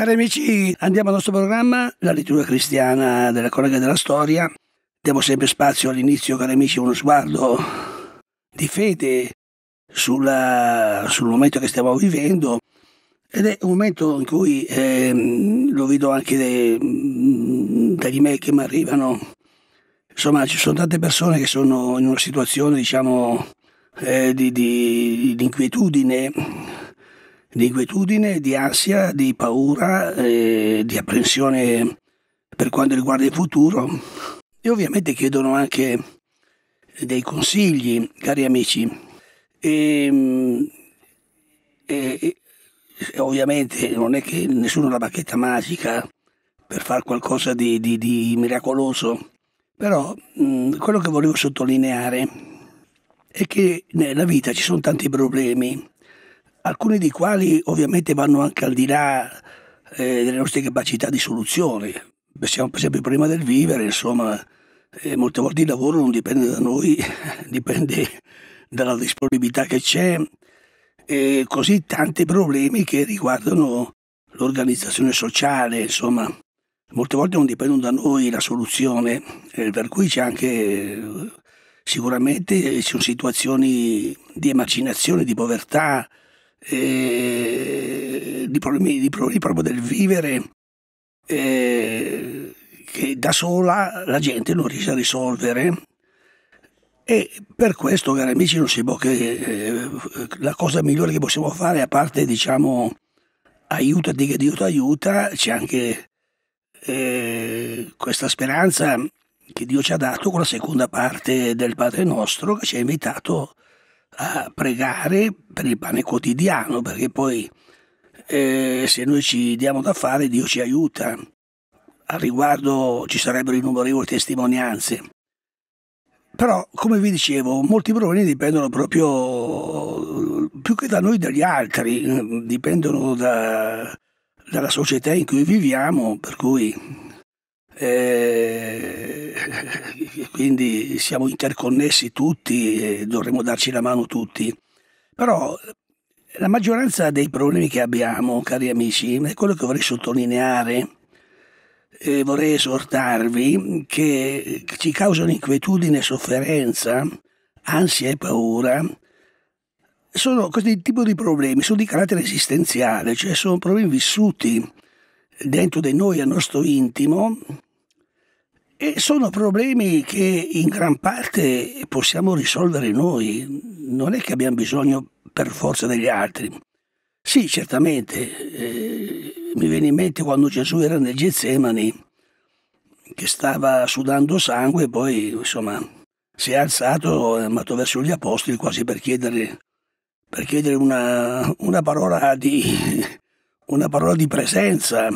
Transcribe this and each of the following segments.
Cari amici, andiamo al nostro programma, la lettura cristiana della collega della storia. Diamo sempre spazio all'inizio, cari amici, uno sguardo di fede sulla, sul momento che stiamo vivendo ed è un momento in cui eh, lo vedo anche de, mm, dagli email che mi arrivano. Insomma, ci sono tante persone che sono in una situazione, diciamo, eh, di, di, di inquietudine, di inquietudine, di ansia, di paura, eh, di apprensione per quanto riguarda il futuro e ovviamente chiedono anche dei consigli, cari amici. Ehm, e, e, e ovviamente non è che nessuno ha la bacchetta magica per fare qualcosa di, di, di miracoloso, però mh, quello che volevo sottolineare è che nella vita ci sono tanti problemi alcuni dei quali ovviamente vanno anche al di là eh, delle nostre capacità di soluzione. Pensiamo per esempio prima del vivere, insomma, eh, molte volte il lavoro non dipende da noi, dipende dalla disponibilità che c'è e così tanti problemi che riguardano l'organizzazione sociale, insomma, molte volte non dipendono da noi la soluzione, eh, per cui c'è anche sicuramente eh, ci sono situazioni di emarginazione, di povertà, eh, di problemi, di problemi proprio del vivere eh, che da sola la gente non riesce a risolvere e per questo cari amici non si può che eh, la cosa migliore che possiamo fare a parte diciamo aiutati che Dio ti aiuta c'è anche eh, questa speranza che Dio ci ha dato con la seconda parte del Padre nostro che ci ha invitato a a pregare per il pane quotidiano, perché poi eh, se noi ci diamo da fare Dio ci aiuta. Al riguardo ci sarebbero innumerevoli testimonianze. Però, come vi dicevo, molti problemi dipendono proprio più che da noi dagli altri, dipendono da, dalla società in cui viviamo, per cui e eh, quindi siamo interconnessi tutti e dovremmo darci la mano tutti. Però la maggioranza dei problemi che abbiamo, cari amici, è quello che vorrei sottolineare e vorrei esortarvi che ci causano inquietudine, sofferenza, ansia e paura. Sono questo tipo di problemi, sono di carattere esistenziale, cioè sono problemi vissuti dentro di noi, al nostro intimo, e sono problemi che in gran parte possiamo risolvere noi, non è che abbiamo bisogno per forza degli altri. Sì, certamente, eh, mi viene in mente quando Gesù era nel Getsemani, che stava sudando sangue, poi insomma si è alzato è andato verso gli apostoli quasi per chiedere, per chiedere una, una parola di, una parola di presenza,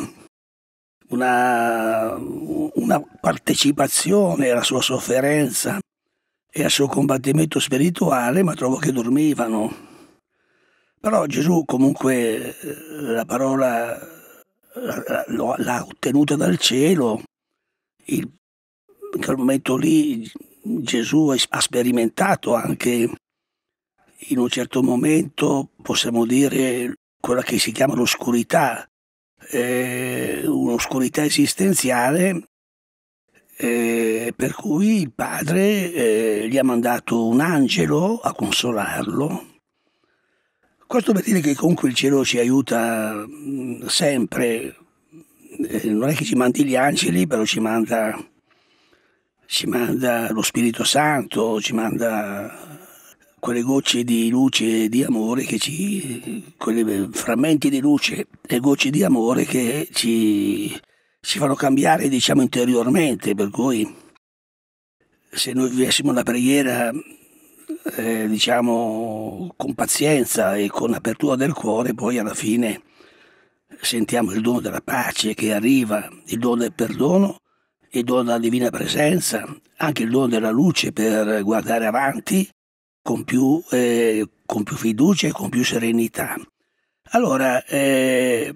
una, una partecipazione alla sua sofferenza e al suo combattimento spirituale, ma trovo che dormivano. Però Gesù comunque eh, la parola l'ha ottenuta dal cielo, in quel momento lì Gesù ha sperimentato anche in un certo momento, possiamo dire, quella che si chiama l'oscurità, eh, un'oscurità esistenziale eh, per cui il padre eh, gli ha mandato un angelo a consolarlo. Questo per dire che comunque il cielo ci aiuta mm, sempre, eh, non è che ci mandi gli angeli, però ci manda, ci manda lo Spirito Santo, ci manda quelle gocce di luce di amore che ci. quei frammenti di luce e gocce di amore che ci, ci fanno cambiare, diciamo, interiormente. Per cui se noi vivessimo la preghiera eh, diciamo con pazienza e con apertura del cuore, poi alla fine sentiamo il dono della pace che arriva, il dono del perdono, il dono della divina presenza, anche il dono della luce per guardare avanti con più, eh, con più fiducia e con più serenità. Allora, eh,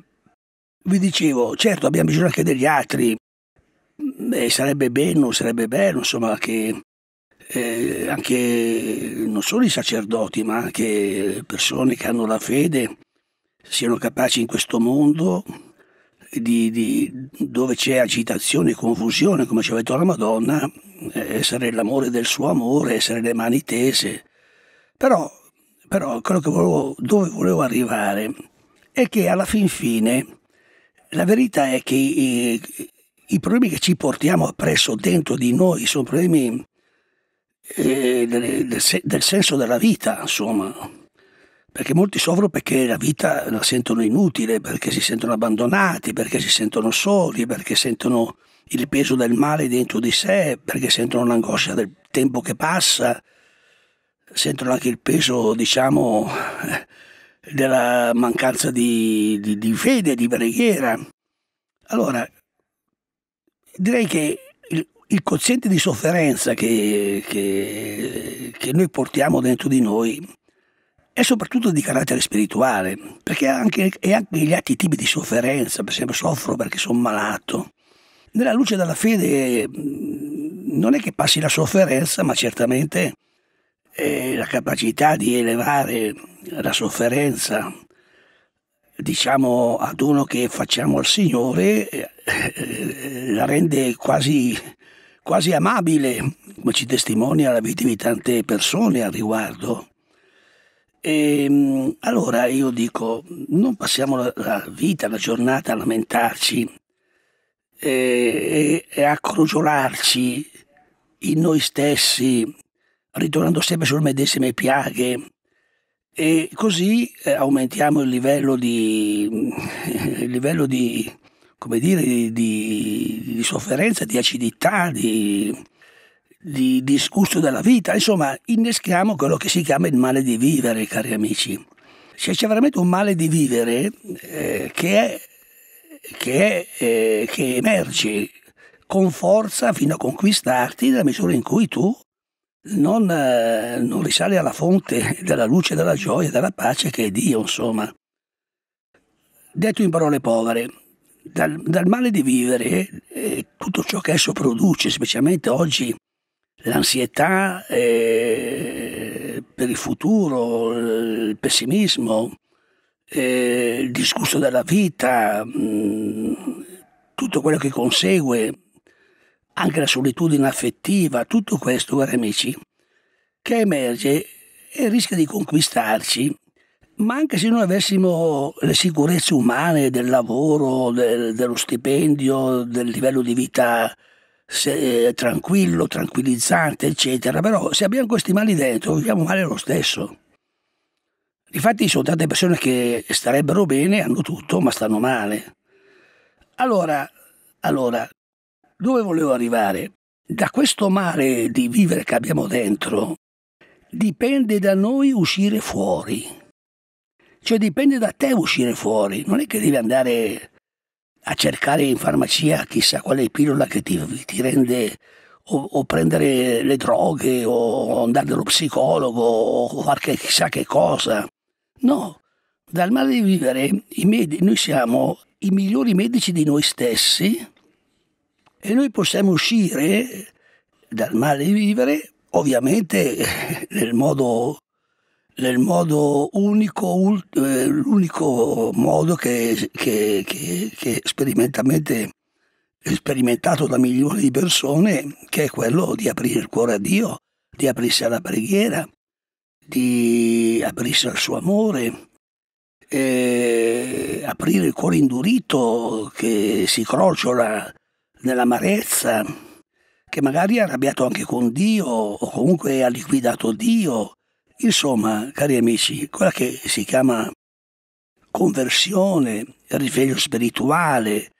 vi dicevo, certo abbiamo bisogno anche degli altri, e eh, sarebbe bene, sarebbe bello, insomma, che eh, anche non solo i sacerdoti, ma anche persone che hanno la fede siano capaci in questo mondo di, di, dove c'è agitazione e confusione, come ci ha detto la Madonna, eh, essere l'amore del suo amore, essere le mani tese, però, però quello che volevo, dove volevo arrivare è che alla fin fine la verità è che i, i problemi che ci portiamo appresso dentro di noi sono problemi eh, del, del, del senso della vita, insomma perché molti soffrono perché la vita la sentono inutile, perché si sentono abbandonati, perché si sentono soli, perché sentono il peso del male dentro di sé, perché sentono l'angoscia del tempo che passa, sentono anche il peso, diciamo, della mancanza di, di, di fede, di preghiera. Allora, direi che il, il quoziente di sofferenza che, che, che, noi portiamo dentro di noi è soprattutto di carattere spirituale, perché anche, e anche gli altri tipi di sofferenza, per esempio soffro perché sono malato. Nella luce della fede non è che passi la sofferenza, ma certamente e la capacità di elevare la sofferenza, diciamo, ad uno che facciamo al Signore, eh, eh, la rende quasi, quasi amabile, come ci testimonia la vita di tante persone al riguardo. E, ehm, allora io dico, non passiamo la, vita, la giornata a lamentarci eh, e, e a crogiolarci in noi stessi, ritornando sempre sulle medesime piaghe. E così eh, aumentiamo il livello di, il livello di, dire, di, di sofferenza, di acidità, di, di disgusto della vita. Insomma, inneschiamo quello che si chiama il male di vivere, cari amici. Cioè, c'è veramente un male di vivere eh, che, è, che, è, eh, che emerge con forza fino a conquistarti nella misura in cui tu non, eh, non risale alla fonte della luce, della gioia della pace che è Dio, insomma. Detto in parole povere, dal, dal male di vivere eh, tutto ciò che esso produce, specialmente oggi l'ansietà eh, per il futuro, il pessimismo, eh, il disgusto della vita, mh, mm, tutto quello che consegue anche la solitudine affettiva, tutto questo, cari amici, che emerge e rischia di conquistarci, ma anche se noi avessimo le sicurezze umane del lavoro, del, dello stipendio, del livello di vita se, eh, tranquillo, tranquillizzante, eccetera, però se abbiamo questi mali dentro, viviamo male lo stesso. Infatti ci sono tante persone che starebbero bene, hanno tutto, ma stanno male. Allora, allora dove volevo arrivare? Da questo mare di vivere che abbiamo dentro dipende da noi uscire fuori. Cioè dipende da te uscire fuori. Non è che devi andare a cercare in farmacia chissà quale pillola che ti, ti rende o, o, prendere le droghe o andare dallo psicologo o fare chissà che cosa. No, dal male di vivere noi siamo i migliori medici di noi stessi e noi possiamo uscire dal male di vivere, ovviamente nel modo, nel modo unico, eh, l'unico modo che, che, che, che sperimentalmente sperimentato da milioni di persone, che è quello di aprire il cuore a Dio, di aprirsi alla preghiera, di aprirsi al suo amore, eh, aprire il cuore indurito che si crociola nell'amarezza, che magari è arrabbiato anche con Dio o comunque ha liquidato Dio. Insomma, cari amici, quella che si chiama conversione, risveglio spirituale,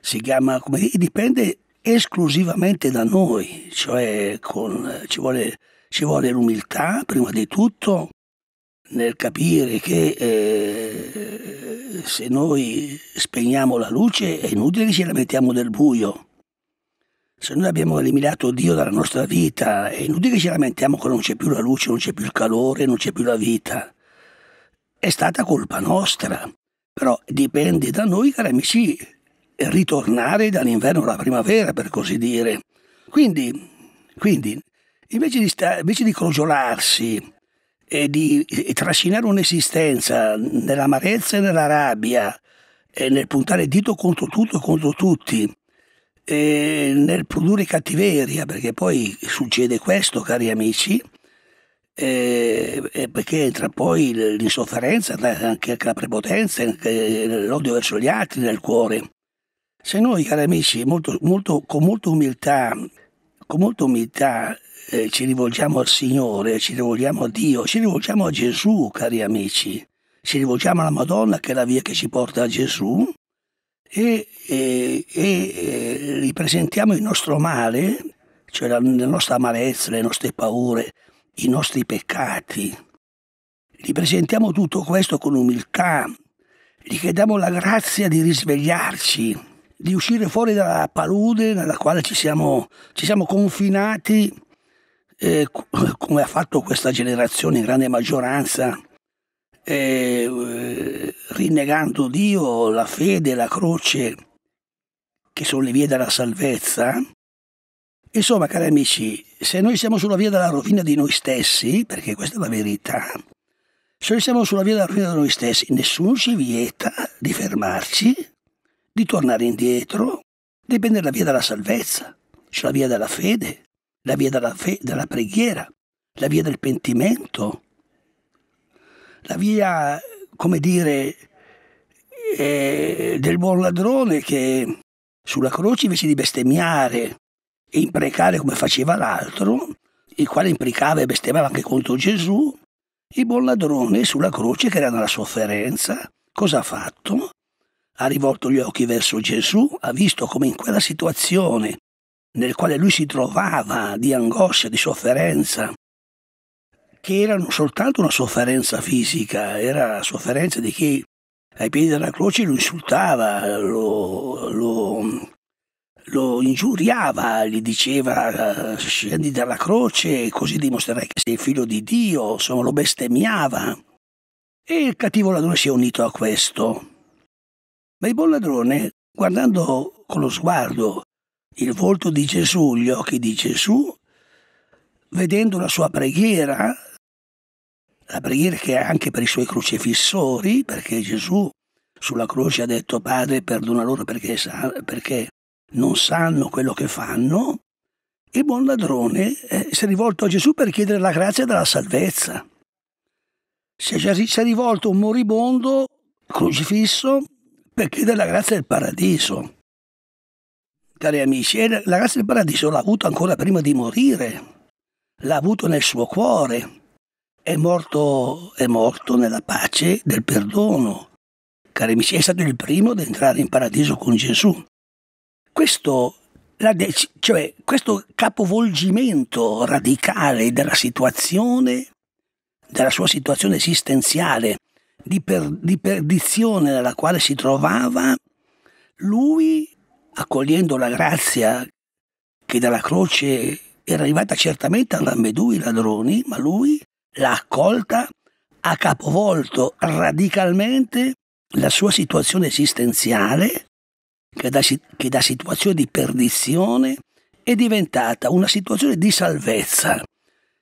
si chiama come dipende esclusivamente da noi, cioè con, ci, vuole, ci vuole l'umiltà prima di tutto, nel capire che eh, se noi spegniamo la luce è inutile che ci lamentiamo del buio. Se noi abbiamo eliminato Dio dalla nostra vita è inutile che ci lamentiamo che non c'è più la luce, non c'è più il calore, non c'è più la vita. È stata colpa nostra, però dipende da noi, cari amici, ritornare dall'inverno alla primavera, per così dire. Quindi, quindi invece, di sta, invece di crogiolarsi, e di trascinare un'esistenza nell'amarezza e nella rabbia, e nel puntare il dito contro tutto e contro tutti, e nel produrre cattiveria, perché poi succede questo, cari amici, e perché entra poi l'insofferenza, anche la prepotenza, l'odio verso gli altri nel cuore. Se noi, cari amici, molto, molto, con molta umiltà, con molta umiltà eh, ci rivolgiamo al Signore, ci rivolgiamo a Dio, ci rivolgiamo a Gesù, cari amici, ci rivolgiamo alla Madonna che è la via che ci porta a Gesù e, e, e ripresentiamo il nostro male, cioè la, la nostra amarezza, le nostre paure, i nostri peccati. Ripresentiamo tutto questo con umiltà, gli chiediamo la grazia di risvegliarci, di uscire fuori dalla palude nella quale ci siamo, ci siamo confinati eh, come ha fatto questa generazione in grande maggioranza, eh, rinnegando Dio, la fede, la croce, che sono le vie della salvezza. Insomma, cari amici, se noi siamo sulla via della rovina di noi stessi, perché questa è la verità, se noi siamo sulla via della rovina di noi stessi, nessuno ci vieta di fermarci, di tornare indietro, di prendere la via della salvezza, c'è cioè la via della fede, la via della, fe, della preghiera, la via del pentimento, la via, come dire, eh, del buon ladrone che sulla croce invece di bestemmiare e imprecare come faceva l'altro, il quale imprecava e bestemava anche contro Gesù, il buon ladrone sulla croce che era nella sofferenza, cosa ha fatto? Ha rivolto gli occhi verso Gesù, ha visto come in quella situazione nel quale lui si trovava di angoscia, di sofferenza, che era non soltanto una sofferenza fisica, era la sofferenza di chi ai piedi della croce lo insultava, lo, lo, lo ingiuriava, gli diceva eh, scendi dalla croce così dimostrerai che sei figlio di Dio, insomma lo bestemmiava. E il cattivo ladrone si è unito a questo. Ma il buon ladrone, guardando con lo sguardo il volto di Gesù, gli occhi di Gesù, vedendo la sua preghiera, la preghiera che è anche per i suoi crocifissori, perché Gesù sulla croce ha detto Padre perdona loro perché, perché non sanno quello che fanno, il buon ladrone eh, si è rivolto a Gesù per chiedere la grazia della salvezza. Si è, si è rivolto a un moribondo crocifisso per chiedere la grazia del paradiso cari amici, e eh, la grazia del paradiso l'ha avuto ancora prima di morire, l'ha avuto nel suo cuore, è morto, è morto nella pace del perdono. Cari amici, è stato il primo ad entrare in paradiso con Gesù. Questo, dec- cioè, questo capovolgimento radicale della situazione, della sua situazione esistenziale, di, per, di perdizione nella quale si trovava, lui accogliendo la grazia che dalla croce era arrivata certamente a ambedui i ladroni, ma lui l'ha accolta, ha capovolto radicalmente la sua situazione esistenziale, che da, che da situazione di perdizione è diventata una situazione di salvezza.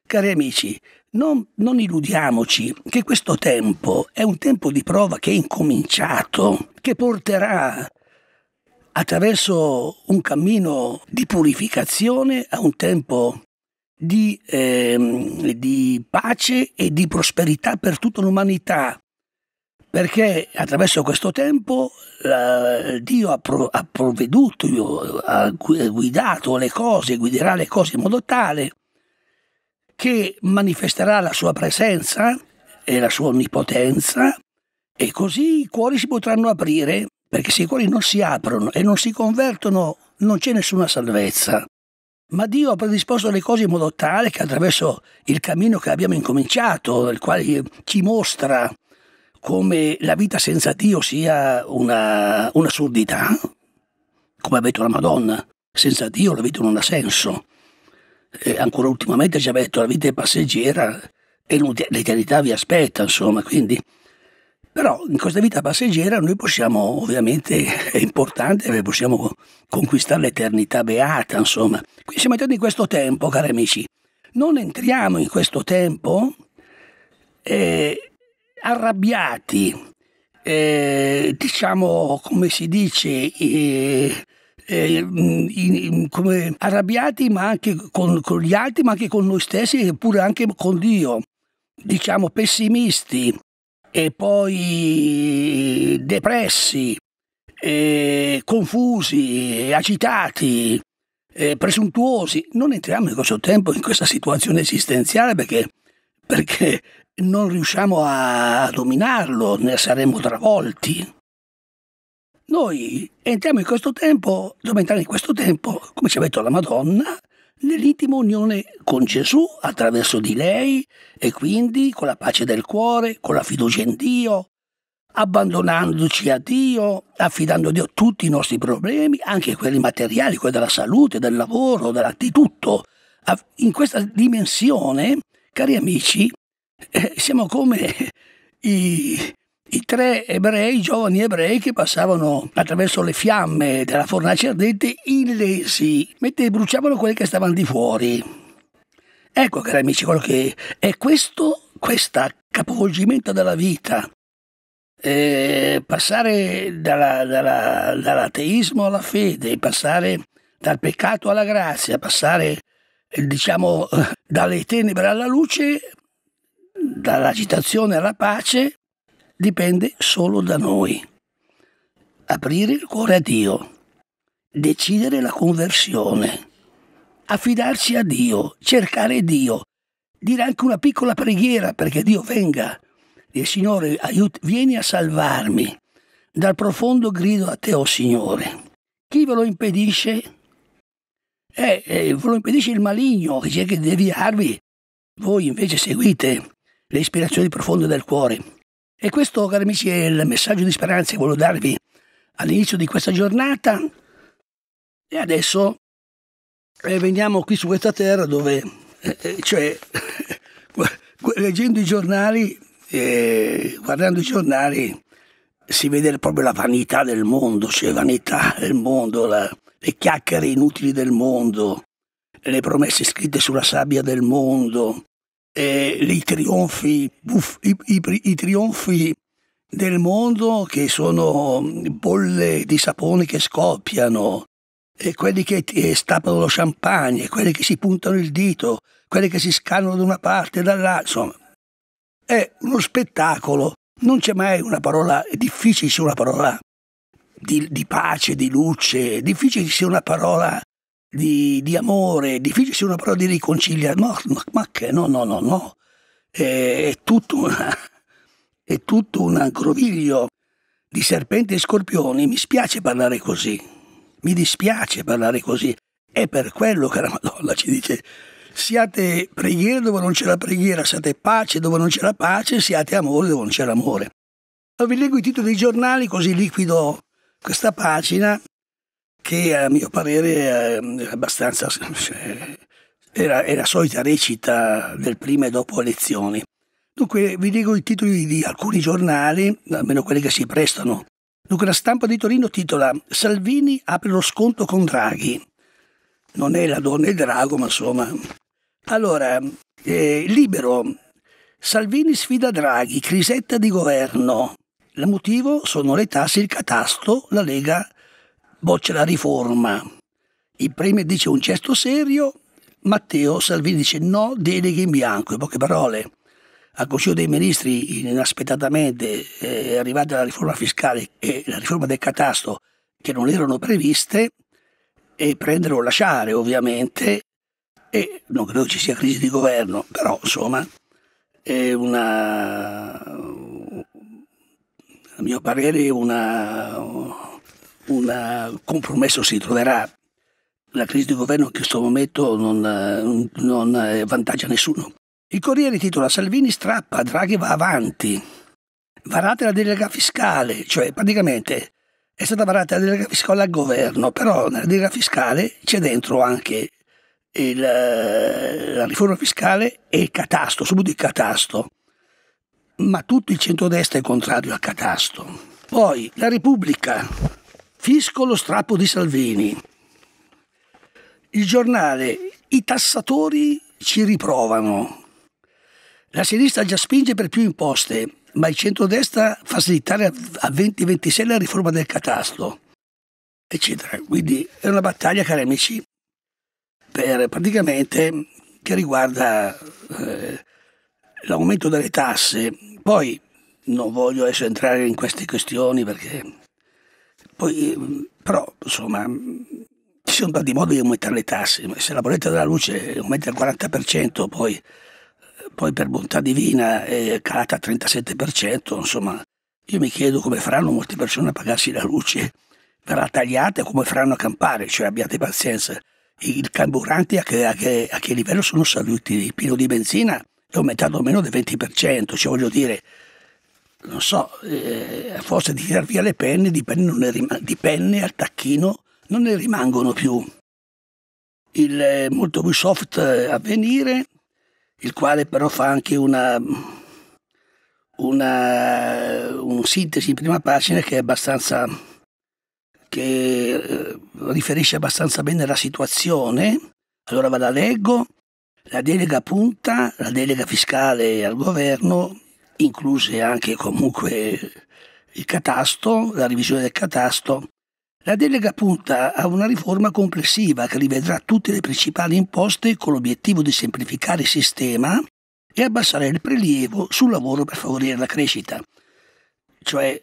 Cari amici, non, non, illudiamoci che questo tempo è un tempo di prova che è incominciato, che porterà attraverso un cammino di purificazione a un tempo di, eh, di pace e di prosperità per tutta l'umanità, perché attraverso questo tempo eh, Dio ha, pro, ha provveduto, ha guidato le cose, guiderà le cose in modo tale che manifesterà la sua presenza e la sua onnipotenza e così i cuori si potranno aprire perché se i cuori non si aprono e non si convertono non c'è nessuna salvezza. Ma Dio ha predisposto le cose in modo tale che attraverso il cammino che abbiamo incominciato, il quale ci mostra come la vita senza Dio sia una, un'assurdità, come ha detto la Madonna, senza Dio la vita non ha senso. E ancora ultimamente ci ha detto la vita è passeggera e l'eternità vi aspetta, insomma, quindi però in questa vita passeggera noi possiamo, ovviamente è importante, possiamo conquistare l'eternità beata, insomma. Qui siamo entrati in questo tempo, cari amici. Non entriamo in questo tempo eh, arrabbiati, eh, diciamo, come si dice, eh, eh in, in, come arrabbiati ma anche con, con gli altri, ma anche con noi stessi, eppure anche con Dio. Diciamo pessimisti, e poi depressi, eh, confusi, agitati, eh, presuntuosi. Non entriamo in questo tempo in questa situazione esistenziale perché, perché non riusciamo a dominarlo, ne saremmo travolti. Noi entriamo in questo tempo, dobbiamo entrare in questo tempo, come ci ha detto la Madonna, nell'intima unione con Gesù attraverso di lei e quindi con la pace del cuore, con la fiducia in Dio, abbandonandoci a Dio, affidando a Dio tutti i nostri problemi, anche quelli materiali, quelli della salute, del lavoro, di tutto. In questa dimensione, cari amici, eh, siamo come i, i tre ebrei, i giovani ebrei che passavano attraverso le fiamme della fornace ardente illesi, mentre bruciavano quelli che stavano di fuori. Ecco, cari amici, quello che è questo, questo capovolgimento della vita. Eh, passare dalla, dalla, dall'ateismo alla fede, passare dal peccato alla grazia, passare diciamo dalle tenebre alla luce, dall'agitazione alla pace, dipende solo da noi. Aprire il cuore a Dio, decidere la conversione, affidarci a Dio, cercare Dio, dire anche una piccola preghiera perché Dio venga. Dire Signore, aiut- vieni a salvarmi dal profondo grido a te, o oh Signore. Chi ve lo impedisce? Eh, eh, ve lo impedisce il maligno che cerca di deviarvi. Voi invece seguite le ispirazioni profonde del cuore. E questo, cari amici, è il messaggio di speranza che voglio darvi all'inizio di questa giornata. E adesso eh, veniamo qui su questa terra dove, eh, eh cioè, leggendo i giornali, eh, guardando i giornali, si vede proprio la vanità del mondo, cioè vanità del mondo, la, le chiacchiere inutili del mondo, le promesse scritte sulla sabbia del mondo, eh, i, trionfi, uff, i, i, i trionfi del mondo che sono mm, bolle di sapone che scoppiano, e quelli che stappano lo champagne, quelli che si puntano il dito, quelli che si scannano da una parte e dall'altra, insomma. È uno spettacolo, non c'è mai una parola, è difficile c'è una parola di, di, pace, di luce, è difficile c'è una parola di, di amore, difficili una parola di riconciliare, no, ma che no, no, no, no, è, è tutto, una, è tutto un aggroviglio di serpenti e scorpioni, mi spiace parlare così, mi dispiace parlare così, è per quello che la Madonna ci dice siate preghiera dove non c'è la preghiera, siate pace dove non c'è la pace, siate amore dove non c'è l'amore. Allora vi leggo i titoli dei giornali così liquido questa pagina che a mio parere ehm, è abbastanza cioè, era, era solita recita del prima e dopo elezioni. Dunque vi leggo i titoli di alcuni giornali, almeno quelli che si prestano. Dunque la stampa di Torino titola Salvini apre lo sconto con Draghi. Non è la donna e il drago, ma insomma. Allora, eh, libero. Salvini sfida Draghi, crisetta di governo. Il motivo sono le tasse, il catasto, la Lega boccia la riforma. Il Premier dice un gesto serio, Matteo Salvini dice no, deleghe in bianco, in poche parole. Al Consiglio dei Ministri inaspettatamente eh, è arrivata la riforma fiscale e la riforma del catasto che non erano previste e prendere o lasciare ovviamente e non credo ci sia crisi di governo, però insomma è una, a mio parere, una, un eh, compromesso si troverà. La crisi di governo in questo momento non, eh, non eh, vantaggia nessuno. Il Corriere titola Salvini strappa, Draghi va avanti. Varate la delega fiscale, cioè praticamente è stata varata la delega fiscale al governo, però nella delega fiscale c'è dentro anche il, la riforma fiscale e il catasto, subito il catasto. Ma tutto il centrodestra è contrario al catasto. Poi la Repubblica Fisco lo strappo di Salvini. Il giornale I tassatori ci riprovano. La sinistra già spinge per più imposte, ma il centrodestra fa slittare a 2026 la riforma del catasto, eccetera. Quindi è una battaglia, cari amici, per praticamente che riguarda eh, l'aumento delle tasse. Poi non voglio adesso entrare in queste questioni perché poi, mm, però, insomma, mm, ci sono tanti modi di aumentare le tasse. Se la bolletta della luce aumenta il 40%, poi, eh, poi per bontà divina è calata al 37%, insomma, io mi chiedo come faranno molte persone a pagarsi la luce. Verrà tagliata e come faranno a campare, cioè abbiate pazienza. I carburanti a che, a che, a che livello sono saliti? Il pino di benzina è aumentato meno del 20%, cioè voglio dire, non so, eh, a forza di tirar via le penne, di penne, rim- di penne al tacchino non ne rimangono più. Il eh, molto Ubisoft eh, Avvenire, il quale però fa anche una, una un sintesi in prima pagina che è abbastanza che eh, riferisce abbastanza bene la situazione. Allora ve la leggo. La delega punta, la delega fiscale al governo, incluse anche comunque il catasto, la revisione del catasto, la delega punta a una riforma complessiva che rivedrà tutte le principali imposte con l'obiettivo di semplificare il sistema e abbassare il prelievo sul lavoro per favorire la crescita. Cioè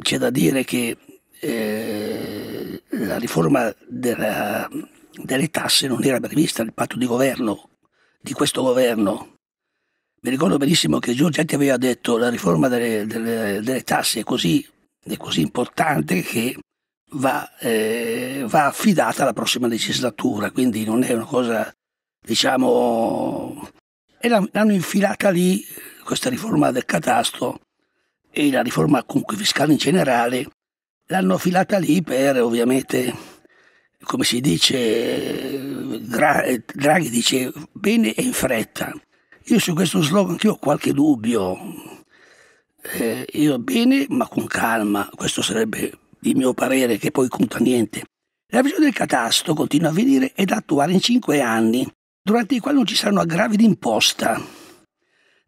c'è da dire che eh, la riforma della, delle tasse non era prevista nel patto di governo di questo governo mi ricordo benissimo che Giorgetti aveva detto la riforma delle, delle, delle tasse è così, è così, importante che va, eh, va affidata alla prossima legislatura, quindi non è una cosa, diciamo... E l'hanno infilata lì questa riforma del catasto e la riforma comunque fiscale in generale, l'hanno affilata lì per ovviamente, come si dice, Draghi dice bene e in fretta. Io su questo slogan che ho qualche dubbio. Eh, io bene, ma con calma, questo sarebbe il mio parere che poi conta niente. La revisione del catasto, continua a venire, ed attuare in cinque anni, durante i quali non ci saranno aggravi d'imposta.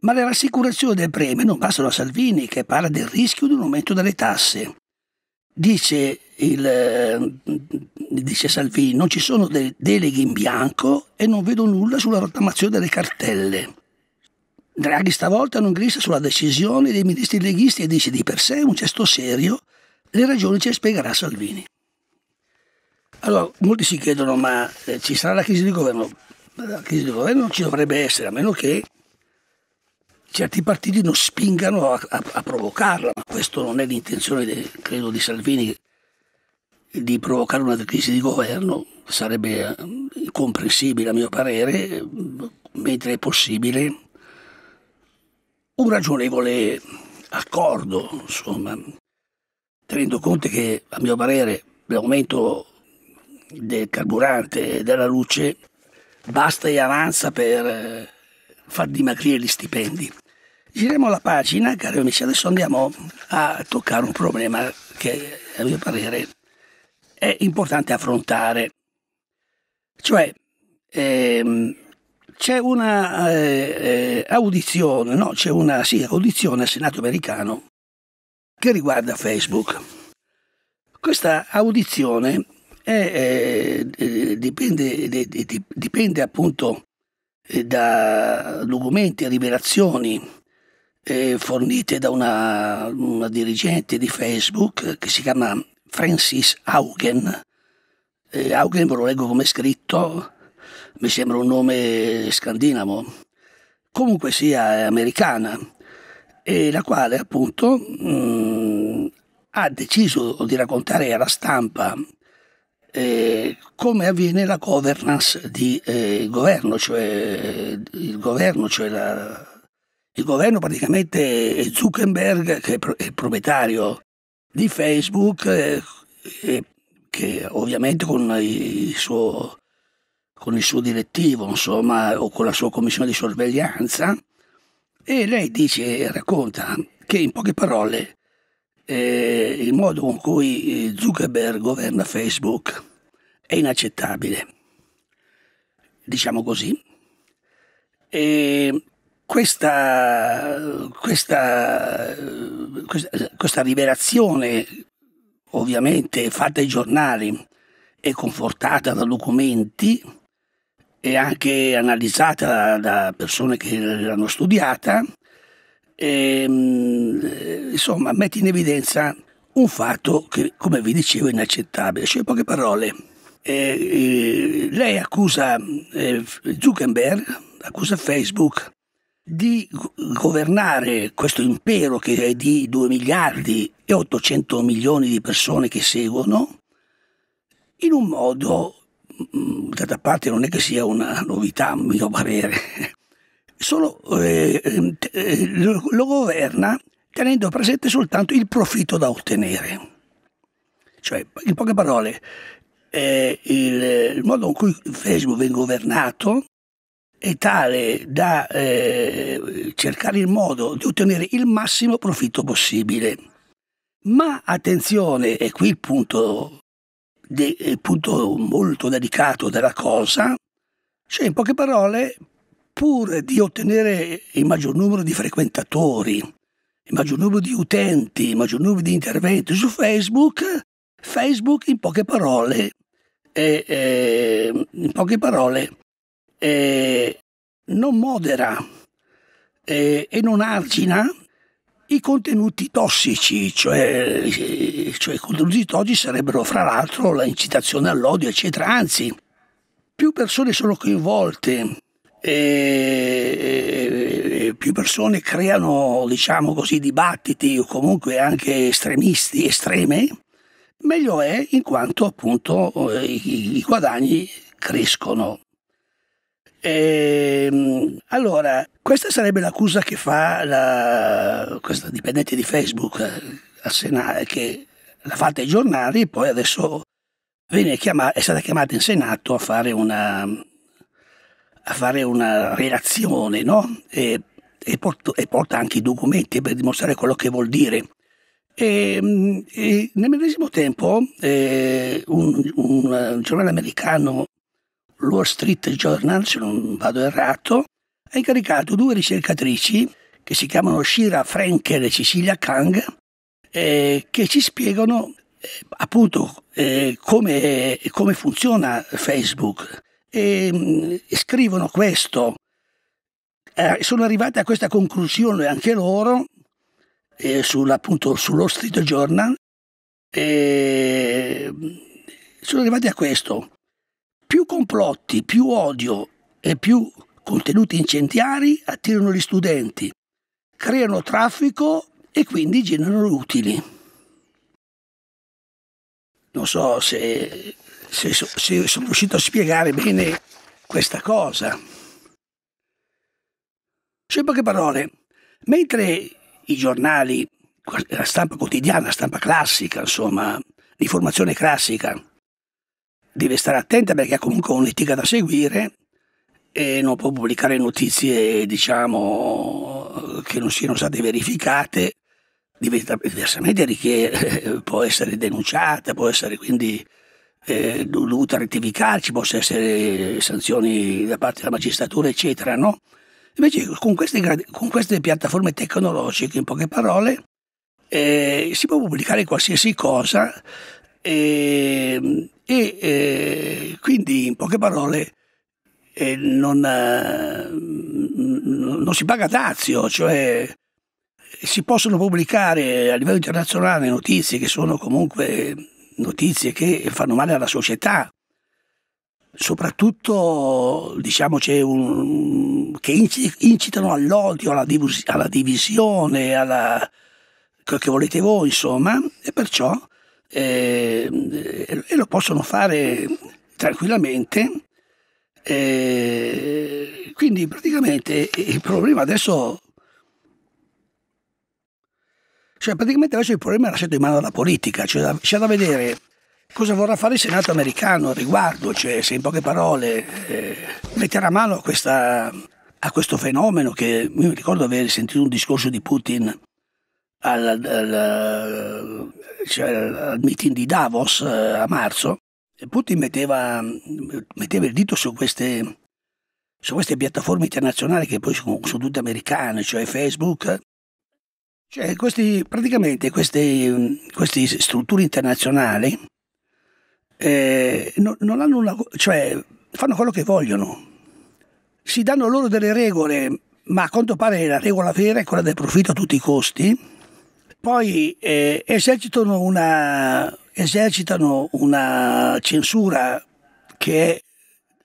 Ma le rassicurazioni del premio non bastano a Salvini, che parla del rischio di un aumento delle tasse. Dice, il, eh, dice Salvini, non ci sono delle deleghe in bianco e non vedo nulla sulla rottamazione delle cartelle. Draghi stavolta non grissa sulla decisione dei ministri leghisti e dice di per sé un gesto serio, le ragioni ce le spiegherà Salvini. Allora, molti si chiedono, ma eh, ci sarà la crisi di governo? la crisi di governo non ci dovrebbe essere, a meno che certi partiti non spingano a, a, a provocarla, ma questa non è l'intenzione, de, credo, di Salvini di provocare una crisi di governo, sarebbe incomprensibile eh, a mio parere, mentre è possibile un ragionevole accordo, insomma, tenendo conto che a mio parere l'aumento del carburante e della luce basta e avanza per eh, far dimagrire gli stipendi. Giriamo la pagina, cari amici, adesso andiamo a toccare un problema che a mio parere è importante affrontare, cioè ehm, c'è una eh, eh, audizione, no, c'è una sì, audizione al Senato americano che riguarda Facebook. Questa audizione è, eh, dipende, dipende, appunto eh, da documenti e rivelazioni eh, fornite da una, una, dirigente di Facebook che si chiama Francis Haugen. Haugen ve lo leggo come scritto mi sembra un nome scandinavo, comunque sia americana, e la quale appunto mh, mm, ha deciso di raccontare alla stampa eh, come avviene la governance di eh, governo, cioè il governo, cioè la, il governo praticamente è Zuckerberg che è il proprietario di Facebook eh, che ovviamente con il suo con il suo direttivo, insomma, o con la sua commissione di sorveglianza, e lei dice, e racconta che in poche parole eh, il modo con cui eh, Zuckerberg governa Facebook è inaccettabile, diciamo così. E questa, questa, questa rivelazione, ovviamente fatta ai giornali e confortata da documenti, e anche analizzata da persone che l'hanno studiata, e, ehm, insomma mette in evidenza un fatto che, come vi dicevo, è inaccettabile. Cioè, in poche parole, eh, eh, lei accusa eh, Zuckerberg, accusa Facebook di governare questo impero che è di 2 miliardi e 800 milioni di persone che seguono in un modo d'altra parte non è che sia una novità a mio parere, solo ehm, eh, eh, lo governa tenendo presente soltanto il profitto da ottenere. Cioè, in poche parole, eh, il, il, modo in cui Facebook viene governato è tale da eh, cercare il modo di ottenere il massimo profitto possibile. Ma attenzione, e qui il punto de- eh, punto molto delicato della cosa, cioè in poche parole, pur di ottenere il maggior numero di frequentatori, il maggior numero di utenti, il maggior numero di interventi su Facebook, Facebook in poche parole, eh, eh, in poche parole eh, non modera e non argina i contenuti tossici, cioè, cioè i contenuti tossici sarebbero fra l'altro la incitazione all'odio, eccetera. Anzi, più persone sono coinvolte e più persone creano, diciamo così, dibattiti o comunque anche estremisti, estreme, meglio è in quanto appunto i, i guadagni crescono. Ehm, allora, questa sarebbe l'accusa che fa la, questa dipendente di Facebook eh, al Senato, che l'ha fatta ai giornali e poi adesso chiamata, è stata chiamata in Senato a fare una, a fare una relazione, no? E, e, porto, e, porta anche i documenti per dimostrare quello che vuol dire. Ehm, e, nel medesimo tempo eh, un, un, un giornale americano Wall Street Journal, se non vado errato, ha incaricato due ricercatrici che si chiamano Shira Frenkel e Cecilia Kang, eh, che ci spiegano eh, appunto eh, come, come, funziona Facebook e, e mm, scrivono questo. Eh, sono arrivate a questa conclusione anche loro, eh, appunto sullo Street Journal, eh, sono arrivati a questo. Più complotti, più odio e più contenuti incendiari attirano gli studenti, creano traffico e quindi generano utili. Non so se, se, se sono riuscito a spiegare bene questa cosa. C'è in poche parole, mentre i giornali, la stampa quotidiana, la stampa classica, insomma, l'informazione classica, deve stare attenta perché ha comunque un'etica da seguire e non può pubblicare notizie diciamo che non siano state verificate diversamente richiede, eh, può essere denunciata può essere quindi eh, dovuta rettificarci possono essere sanzioni da parte della magistratura eccetera no? invece con queste, con queste piattaforme tecnologiche in poche parole eh, si può pubblicare qualsiasi cosa eh, e eh, quindi, in poche parole, eh, non, eh, non, si paga dazio, cioè si possono pubblicare a livello internazionale notizie che sono comunque notizie che fanno male alla società. Soprattutto, diciamo, un, che incitano all'odio, alla, alla divisione, alla, quel che volete voi, insomma, e perciò e, ehm, e lo possono fare tranquillamente. E ehm, quindi praticamente il problema adesso cioè praticamente adesso il problema è lasciato in mano alla politica, cioè c'è da vedere cosa vorrà fare il Senato americano al riguardo, cioè se in poche parole eh, metterà mano a, questa, a, questo fenomeno che mi ricordo aver sentito un discorso di Putin al, al, cioè, al eh, meeting di Davos eh, a marzo, Putin metteva, metteva il dito su queste, su queste, piattaforme internazionali che poi sono, sono tutte americane, cioè Facebook. Cioè, questi, praticamente queste, queste strutture internazionali eh, non, non hanno una, cioè, fanno quello che vogliono. Si danno loro delle regole, ma a quanto pare la regola vera è quella del profitto a tutti i costi poi eh, esercitano, una, esercitano una censura che è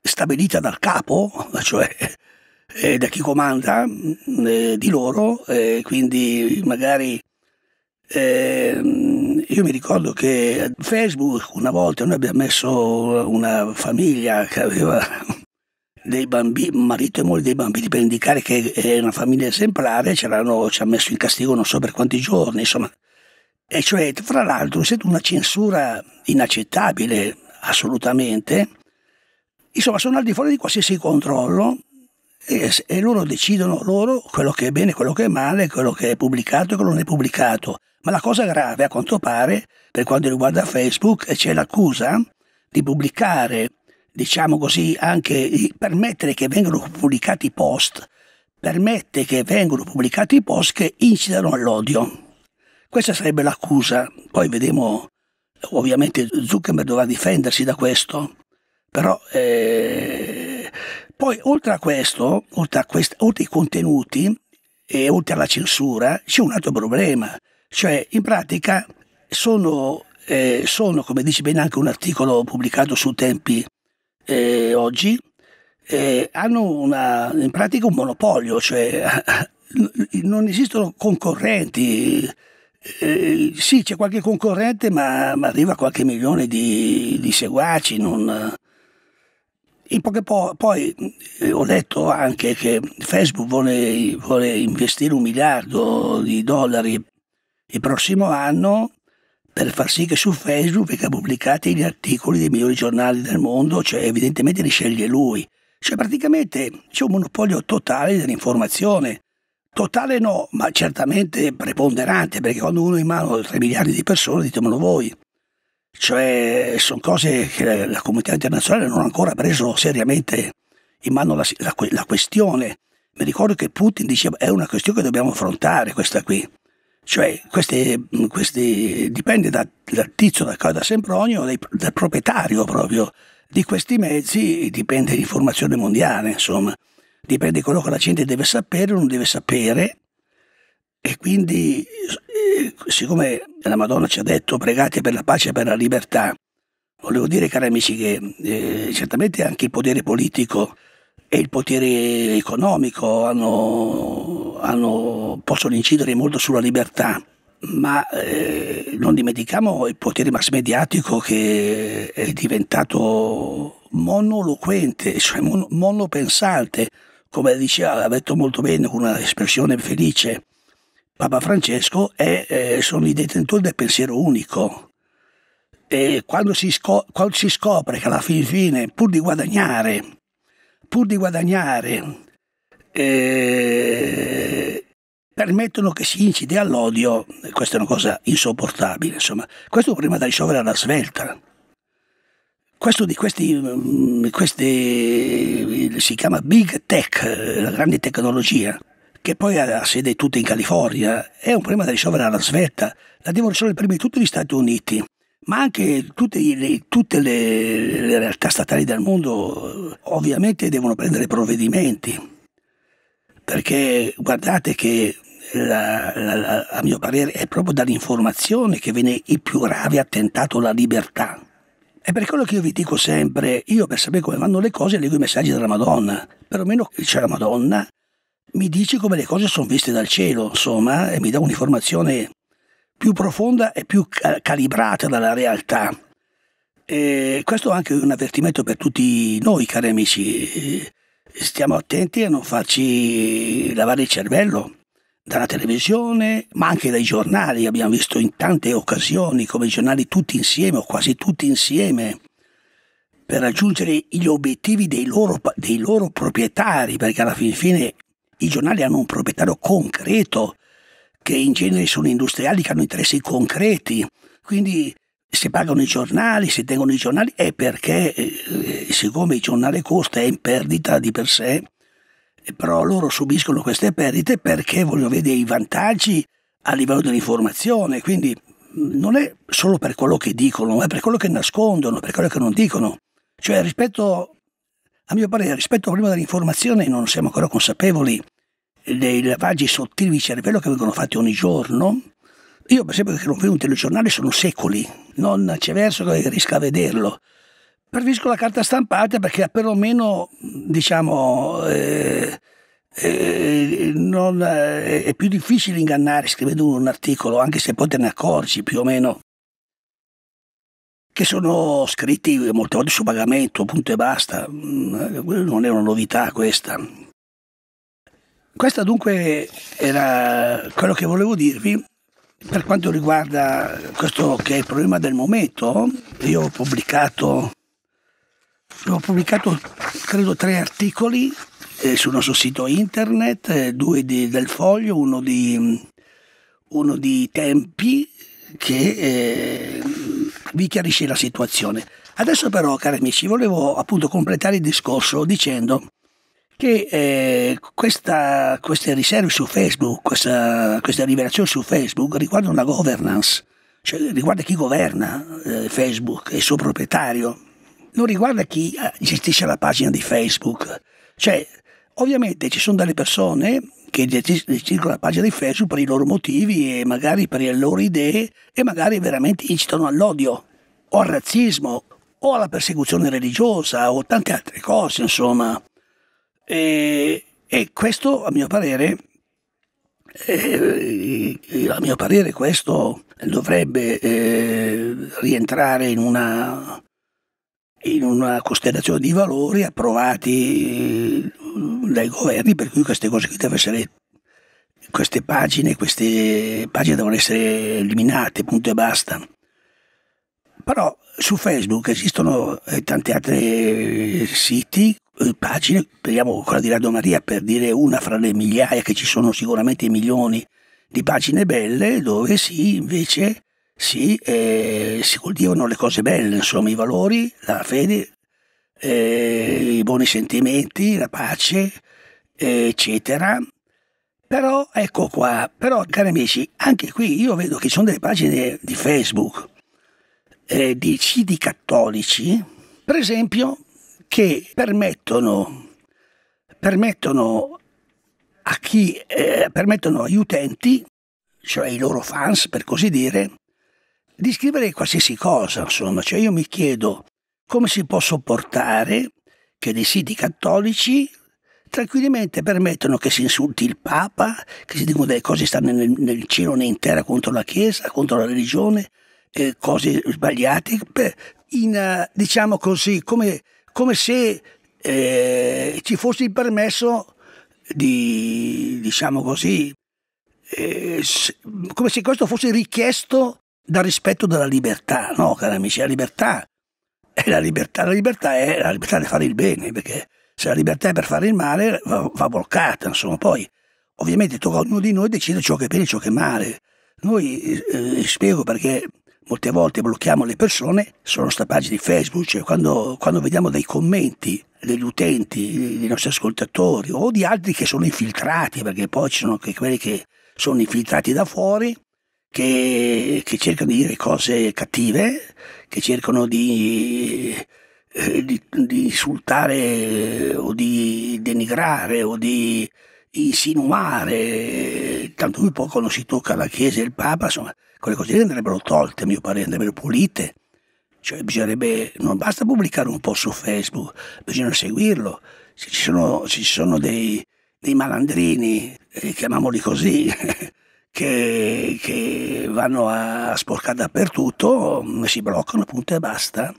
stabilita dal capo, cioè eh, da chi comanda mm, eh, di loro, eh, quindi magari eh, io mi ricordo che Facebook una volta noi abbiamo messo una famiglia che aveva dei bambini, marito e moglie dei bambini per indicare che è una famiglia esemplare, ci hanno messo in castigo non so per quanti giorni, insomma. E cioè, fra l'altro, è stata una censura inaccettabile, assolutamente. Insomma, sono al di fuori di qualsiasi controllo e, e loro decidono loro quello che è bene, quello che è male, quello che è pubblicato e quello che non è pubblicato. Ma la cosa grave, a quanto pare, per quanto riguarda Facebook, c'è l'accusa di pubblicare diciamo così, anche permettere che vengano pubblicati post, permette che vengano pubblicati post che incitano all'odio. Questa sarebbe l'accusa, poi vedremo, ovviamente Zuckerberg dovrà difendersi da questo, però eh... poi oltre a questo, oltre, a quest... oltre ai contenuti e oltre alla censura, c'è un altro problema, cioè in pratica sono eh, sono, come dice bene anche un articolo pubblicato su Tempi eh, oggi eh, hanno una, in pratica un monopolio, cioè non esistono concorrenti. Eh, sì, c'è qualche concorrente, ma, ma arriva qualche milione di, di seguaci. Non... In poche po- poi eh, ho letto anche che Facebook vuole, vuole, investire un miliardo di dollari il prossimo anno per far sì che su Facebook venga pubblicati gli articoli dei migliori giornali del mondo, cioè evidentemente li sceglie lui. Cioè praticamente c'è un monopolio totale dell'informazione. Totale no, ma certamente preponderante, perché quando uno in mano 3 miliardi di persone, ditemelo voi. Cioè sono cose che la comunità internazionale non ha ancora preso seriamente in mano la, la, la questione. Mi ricordo che Putin diceva è una questione che dobbiamo affrontare questa qui. Cioè, queste, mm, queste dipende dal tizio, da, da Sempronio, dai, dal proprietario proprio di questi mezzi, dipende l'informazione mondiale, insomma, dipende quello che la gente deve sapere o non deve sapere. E quindi, eh, siccome la Madonna ci ha detto pregate per la pace e per la libertà, volevo dire, cari amici, che eh, certamente anche il potere politico e il potere economico hanno, hanno, possono incidere molto sulla libertà ma eh, non dimentichiamo il potere mass mediatico che è diventato monoloquente, cioè mon monopensante, come diceva, ha detto molto bene con un'espressione felice Papa Francesco, è, eh, sono i detentori del pensiero unico. E quando si, quando si scopre che alla fin fine, pur di guadagnare pur di guadagnare, eh, permettono che si incide all'odio, questa è una cosa insopportabile, insomma, questo è un problema da risolvere alla svelta. Questo di questi, mm, questi, si chiama Big Tech, la grande tecnologia, che poi ha sede tutta in California, è un problema da risolvere alla svelta, la devono risolvere prima di tutto gli Stati Uniti, ma anche tutte, le, tutte le, le realtà statali del mondo eh, ovviamente devono prendere provvedimenti, perché guardate che la, la, la, a mio parere è proprio dall'informazione che viene il più grave attentato alla libertà. È per quello che io vi dico sempre, io per sapere come vanno le cose leggo i messaggi della Madonna, perlomeno c'è la Madonna, mi dice come le cose sono viste dal cielo, insomma, e mi dà un'informazione più profonda e più calibrata dalla realtà. E questo è anche un avvertimento per tutti noi, cari amici. Stiamo attenti a non farci lavare il cervello dalla televisione, ma anche dai giornali. Abbiamo visto in tante occasioni come i giornali tutti insieme o quasi tutti insieme per raggiungere gli obiettivi dei loro, dei loro proprietari, perché alla fin fine i giornali hanno un proprietario concreto che in genere sono industriali che hanno interessi concreti. Quindi se pagano i giornali, se tengono i giornali, è perché eh, siccome il giornale costa è in perdita di per sé, però loro subiscono queste perdite perché vogliono vedere i vantaggi a livello dell'informazione, quindi mm, non è solo per quello che dicono, ma per quello che nascondono, per quello che non dicono. Cioè rispetto, a mio parere, rispetto al problema dell'informazione non siamo ancora consapevoli dei lavaggi sottili di cervello che vengono fatti ogni giorno. Io per esempio che non vedo un telegiornale sono secoli, non c'è verso che riesca a vederlo. Preferisco la carta stampata perché perlomeno, diciamo, eh, eh, non, eh, è più difficile ingannare scrivendo un articolo, anche se poi te ne accorgi più o meno che sono scritti molte volte su pagamento, punto e basta. Mm, eh, non è una novità questa. Questo dunque era quello che volevo dirvi. Per quanto riguarda questo che è il problema del momento, io ho pubblicato, ho pubblicato credo tre articoli eh, sul nostro sito internet, eh, due di, del foglio, uno di, uno di tempi che eh, vi chiarisce la situazione. Adesso però, cari amici, volevo appunto completare il discorso dicendo che eh, questa, queste riserve su Facebook, questa, queste rivelazioni su Facebook riguardano la governance, cioè riguarda chi governa eh, Facebook e il suo proprietario, non riguarda chi eh, gestisce la pagina di Facebook. Cioè, ovviamente ci sono delle persone che gestiscono la pagina di Facebook per i loro motivi e magari per le loro idee e magari veramente incitano all'odio o al razzismo o alla persecuzione religiosa o tante altre cose, insomma. E, e questo, a mio parere, eh, eh, a mio parere questo dovrebbe eh, rientrare in una, in una, costellazione di valori approvati eh, dai governi per cui queste cose qui devono essere queste pagine, queste pagine devono essere eliminate, punto e basta. Però su Facebook esistono eh, tanti altri siti pagine, prendiamo quella di Radio Maria per dire una fra le migliaia che ci sono sicuramente milioni di pagine belle dove sì, invece si, eh, si coltivano le cose belle, insomma i valori, la fede, eh, i buoni sentimenti, la pace, eh, eccetera. Però ecco qua, però cari amici, anche qui io vedo che ci sono delle pagine di Facebook eh, di CD cattolici, per esempio che permettono, permettono a chi, eh, permettono agli utenti, cioè i loro fans per così dire, di scrivere qualsiasi cosa, insomma, cioè io mi chiedo come si può sopportare che dei siti cattolici tranquillamente permettono che si insulti il Papa, che si dicono delle cose che stanno nel, nel cielo né in terra contro la Chiesa, contro la religione, eh, cose sbagliate, in, eh, diciamo così, come come se eh, ci fosse il permesso di, diciamo così, eh, come se questo fosse richiesto dal rispetto della libertà, no, cari amici, la libertà è la libertà, la libertà è la libertà di fare il bene, perché se la libertà è per fare il male va, va bloccata, insomma, poi ovviamente tocca a ognuno di noi decidere ciò che è bene e ciò che è male. Noi eh, spiego perché molte volte blocchiamo le persone sono sta pagina di Facebook, cioè quando, quando vediamo dei commenti degli utenti, dei nostri ascoltatori o di altri che sono infiltrati, perché poi ci sono anche quelli che sono infiltrati da fuori, che, che cercano di dire cose cattive, che cercano di, eh, di, di insultare o di denigrare o di insinuare tanto più poco non si tocca la Chiesa e il Papa, insomma, quelle cose lì andrebbero tolte, a mio parere, andrebbero pulite. Cioè, bisognerebbe, non basta pubblicare un po' su Facebook, bisogna seguirlo. Se ci sono, se ci sono dei, dei, malandrini, eh, chiamiamoli così, che, che, vanno a sporcare dappertutto, mm, si bloccano, punto e basta.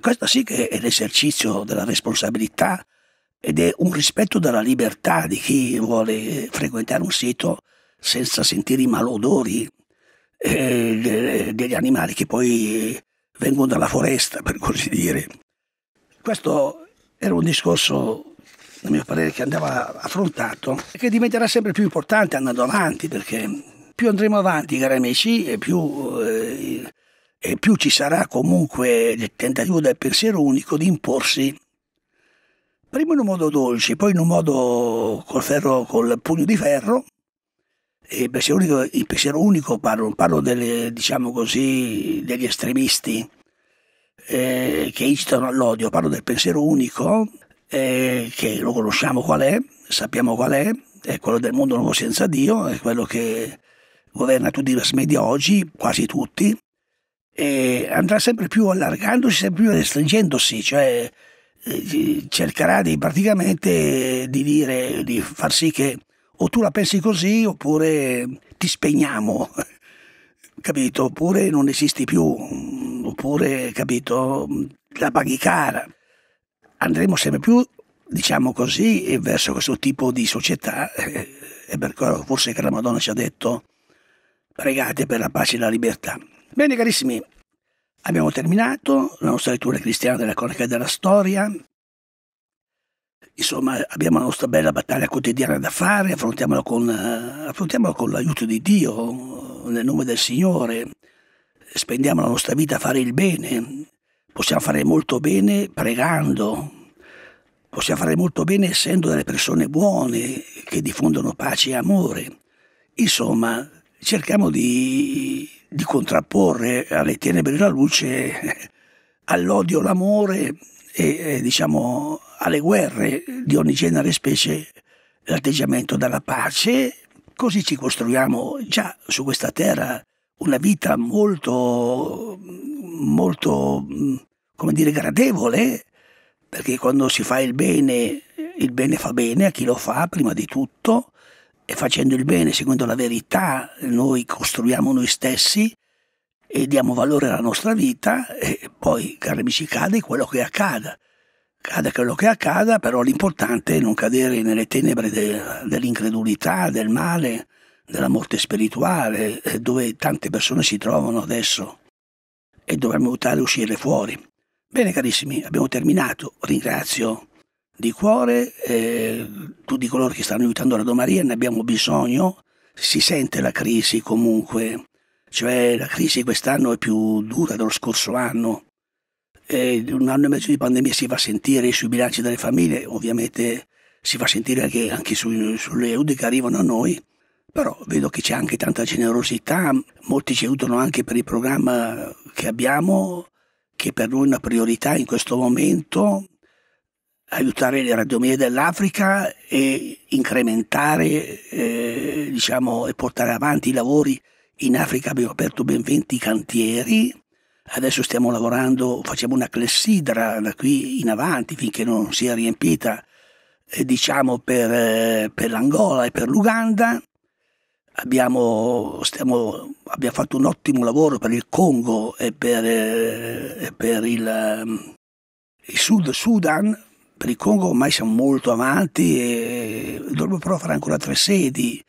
questo sì che è l'esercizio della responsabilità ed è un rispetto della libertà di chi vuole frequentare un sito senza sentire i malodori eh, degli animali che poi vengono dalla foresta, per così dire. Questo era un discorso, a mio parere, che andava affrontato e che diventerà sempre più importante andando avanti, perché più andremo avanti, cari amici, e più, eh, e più ci sarà comunque il tentativo del pensiero unico di imporsi prima in un modo dolce, poi in un modo col, ferro, col pugno di ferro, il pensiero unico, il pensiero unico parlo, parlo delle, diciamo così, degli estremisti eh, che incitano all'odio, parlo del pensiero unico eh, che lo conosciamo qual è, sappiamo qual è, è quello del mondo nuovo senza Dio, è quello che governa tutti i mass media oggi, quasi tutti, e andrà sempre più allargandosi, sempre più restringendosi, cioè eh, cercherà di praticamente di dire, di far sì che o tu la pensi così oppure ti spegniamo, capito? Oppure non esisti più, oppure, capito, la paghi cara. Andremo sempre più, diciamo così, verso questo tipo di società, eh, e per quello forse che la Madonna ci ha detto, pregate per la pace e la libertà. Bene carissimi, abbiamo terminato la nostra lettura cristiana della cronaca della storia, Insomma, abbiamo la nostra bella battaglia quotidiana da fare, affrontiamola con, eh, affrontiamola con l'aiuto di Dio, nel nome del Signore. Spendiamo la nostra vita a fare il bene. Possiamo fare molto bene pregando, possiamo fare molto bene essendo delle persone buone che diffondono pace e amore. Insomma, cerchiamo di, di contrapporre alle tenebre la luce, all'odio l'amore e diciamo, alle guerre di ogni genere e specie l'atteggiamento dalla pace, così ci costruiamo già su questa terra una vita molto, molto, come dire, gradevole, perché quando si fa il bene, il bene fa bene a chi lo fa prima di tutto, e facendo il bene, seguendo la verità, noi costruiamo noi stessi e diamo valore alla nostra vita e poi, cari amici, cade quello che accada. Cade quello che accada, però l'importante è non cadere nelle tenebre de, dell'incredulità, del male, della morte spirituale, eh, dove tante persone si trovano adesso e dovremmo aiutare a uscire fuori. Bene carissimi, abbiamo terminato. Ringrazio di cuore eh, tutti coloro che stanno aiutando la Domaria, ne abbiamo bisogno. Si sente la crisi comunque cioè la crisi quest'anno è più dura dello scorso anno, e un anno e mezzo di pandemia si fa sentire sui bilanci delle famiglie, ovviamente si fa sentire anche, anche su, sulle aiuti che arrivano a noi, però vedo che c'è anche tanta generosità, molti ci aiutano anche per il programma che abbiamo, che per noi è una priorità in questo momento, aiutare le radiomiere dell'Africa e incrementare eh, diciamo, e portare avanti i lavori in Africa abbiamo aperto ben 20 cantieri, adesso stiamo lavorando, facciamo una clessidra da qui in avanti finché non sia riempita, eh, diciamo per, eh, per l'Angola e per l'Uganda. Abbiamo, stiamo, abbiamo, fatto un ottimo lavoro per il Congo e per, eh, per il, ehm, il, Sud Sudan. Per il Congo ormai siamo molto avanti, e dovremmo però fare ancora tre sedi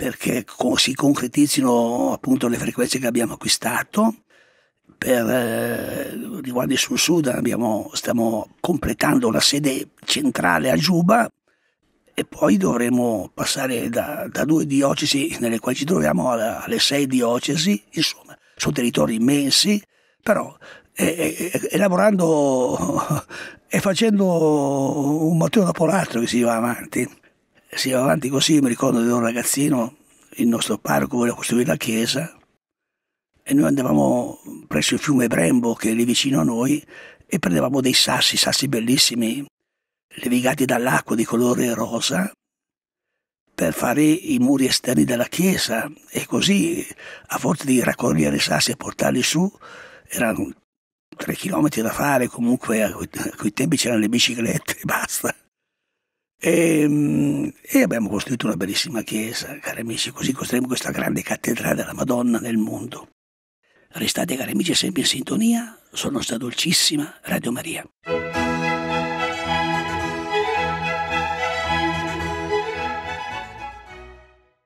perché si concretizzino appunto le frequenze che abbiamo acquistato. Per, eh, riguardo Sul sud abbiamo, stiamo completando la sede centrale a Giuba e poi dovremo passare da, da due diocesi nelle quali ci troviamo alla, alle sei diocesi, insomma, sono territori immensi, però eh, eh, lavorando e facendo un mattino dopo l'altro che si va avanti si va avanti così, mi ricordo di un ragazzino, il nostro parco voleva costruire la chiesa e noi andavamo presso il fiume Brembo che è lì vicino a noi e prendevamo dei sassi, sassi bellissimi, levigati dall'acqua di colore rosa per fare i muri esterni della chiesa e così a forza di raccogliere i sassi e portarli su erano tre chilometri da fare comunque a quei tempi c'erano le biciclette e basta e, ehm, e, abbiamo costruito una bellissima chiesa, cari amici, così costruiamo questa grande cattedrale della Madonna nel mondo. Restate, cari amici, sempre in sintonia, sono sta dolcissima Radio Maria.